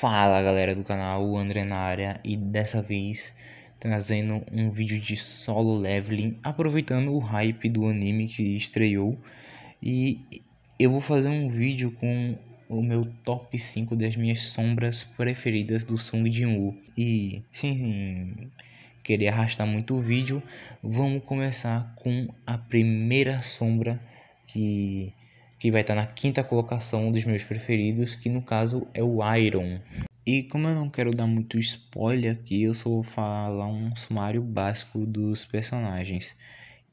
Fala galera do canal, o André na área e dessa vez tá trazendo um vídeo de solo leveling, aproveitando o hype do anime que estreou e eu vou fazer um vídeo com o meu top 5 das minhas sombras preferidas do Song Jinwoo e sim, queria arrastar muito o vídeo, vamos começar com a primeira sombra que que vai estar na quinta colocação um dos meus preferidos, que no caso é o Iron. E como eu não quero dar muito spoiler aqui, eu só vou falar um sumário básico dos personagens.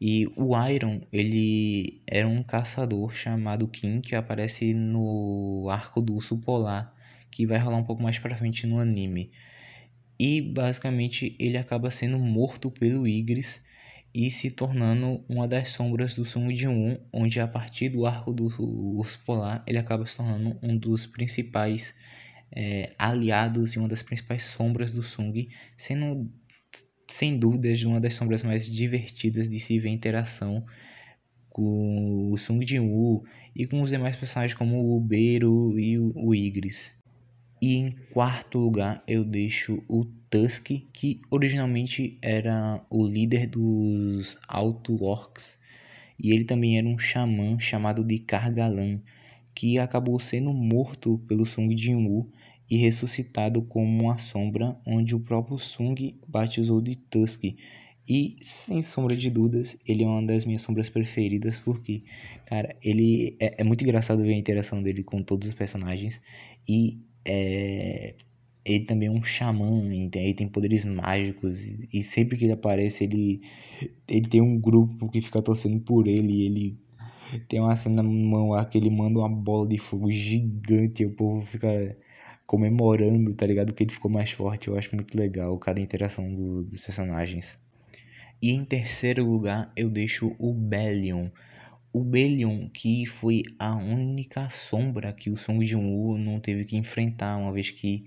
E o Iron, ele era é um caçador chamado Kim que aparece no arco do urso polar, que vai rolar um pouco mais pra frente no anime. E basicamente ele acaba sendo morto pelo Igris e se tornando uma das sombras do sumo de Um, onde a partir do arco do urso polar ele acaba se tornando um dos principais é, aliados e uma das principais sombras do Sung, sendo sem dúvidas uma das sombras mais divertidas de se ver em interação com o Sung Jin-woo e com os demais personagens como o Beiro e o Igris. E em quarto lugar eu deixo o Tusk, que originalmente era o líder dos Alto orcs E ele também era um xamã chamado de Kargalan, que acabou sendo morto pelo Sung Jinwoo e ressuscitado como uma sombra, onde o próprio Sung batizou de Tusk. E sem sombra de dúvidas, ele é uma das minhas sombras preferidas, porque, cara, ele é, é muito engraçado ver a interação dele com todos os personagens. E é, ele também é um xamã, ele tem poderes mágicos e sempre que ele aparece ele ele tem um grupo que fica torcendo por ele, ele tem uma cena na mão lá que ele manda uma bola de fogo gigante e o povo fica comemorando, tá ligado? Que ele ficou mais forte, eu acho muito legal cada interação do, dos personagens. E em terceiro lugar eu deixo o Bellion o Belion, que foi a única sombra que o Song Joong-woo não teve que enfrentar, uma vez que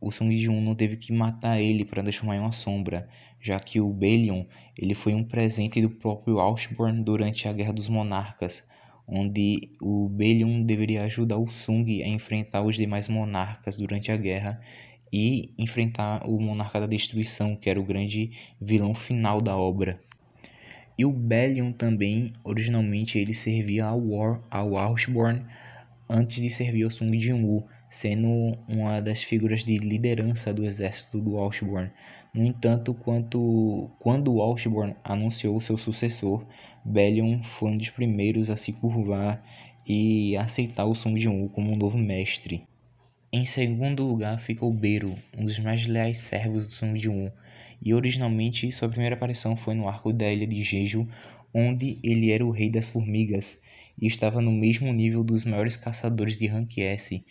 o Song Joong-woo não teve que matar ele para deixar mais uma sombra, já que o Belion ele foi um presente do próprio Ausborn durante a Guerra dos Monarcas, onde o Belion deveria ajudar o Sung a enfrentar os demais monarcas durante a guerra e enfrentar o Monarca da Destruição, que era o grande vilão final da obra. E o Belion também, originalmente ele servia ao, War, ao Washburn antes de servir ao Sung Jinwoo, sendo uma das figuras de liderança do exército do Washburn. No entanto, quanto, quando Washburn anunciou seu sucessor, Belion foi um dos primeiros a se curvar e aceitar o Sung Jinwoo como um novo mestre. Em segundo lugar fica o Beiro, um dos mais leais servos do Song Joong, e originalmente sua primeira aparição foi no arco da ilha de Jeju, onde ele era o rei das formigas e estava no mesmo nível dos maiores caçadores de rank S,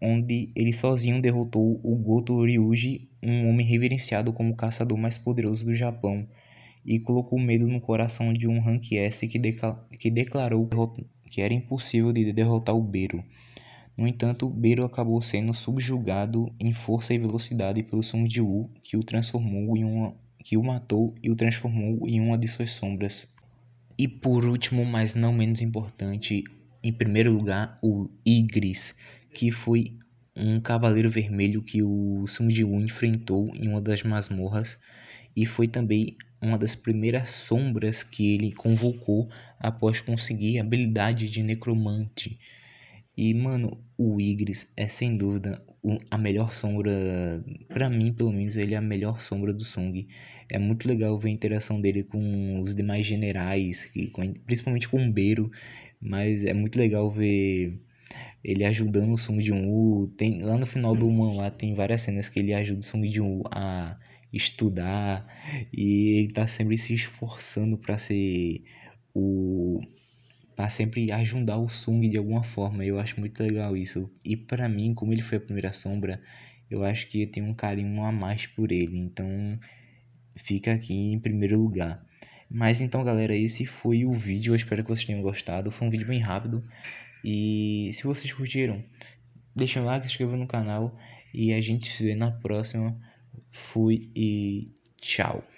onde ele sozinho derrotou o Goto Ryuji, um homem reverenciado como o caçador mais poderoso do Japão, e colocou medo no coração de um rank S que, deca- que declarou que era impossível de derrotar o Beiro. No entanto, Beiro acabou sendo subjugado em força e velocidade pelo Sun de Wu, que o transformou em uma que o matou e o transformou em uma de suas sombras. E por último, mas não menos importante, em primeiro lugar, o Igris, que foi um cavaleiro vermelho que o Sun ji Wu enfrentou em uma das masmorras e foi também uma das primeiras sombras que ele convocou após conseguir a habilidade de necromante. E, mano, o Igris é sem dúvida a melhor sombra. para mim, pelo menos, ele é a melhor sombra do Song. É muito legal ver a interação dele com os demais generais, principalmente com o Beiro. Mas é muito legal ver ele ajudando o Song Jun-woo. Tem, lá no final do lá tem várias cenas que ele ajuda o Song Jun-woo a estudar. E ele tá sempre se esforçando para ser o para tá sempre ajudar o Sung de alguma forma. Eu acho muito legal isso. E para mim, como ele foi a primeira sombra, eu acho que eu tenho um carinho a mais por ele. Então, fica aqui em primeiro lugar. Mas então, galera, esse foi o vídeo. Eu espero que vocês tenham gostado. Foi um vídeo bem rápido. E se vocês curtiram, deixa um like, se inscreva no canal. E a gente se vê na próxima. Fui e tchau.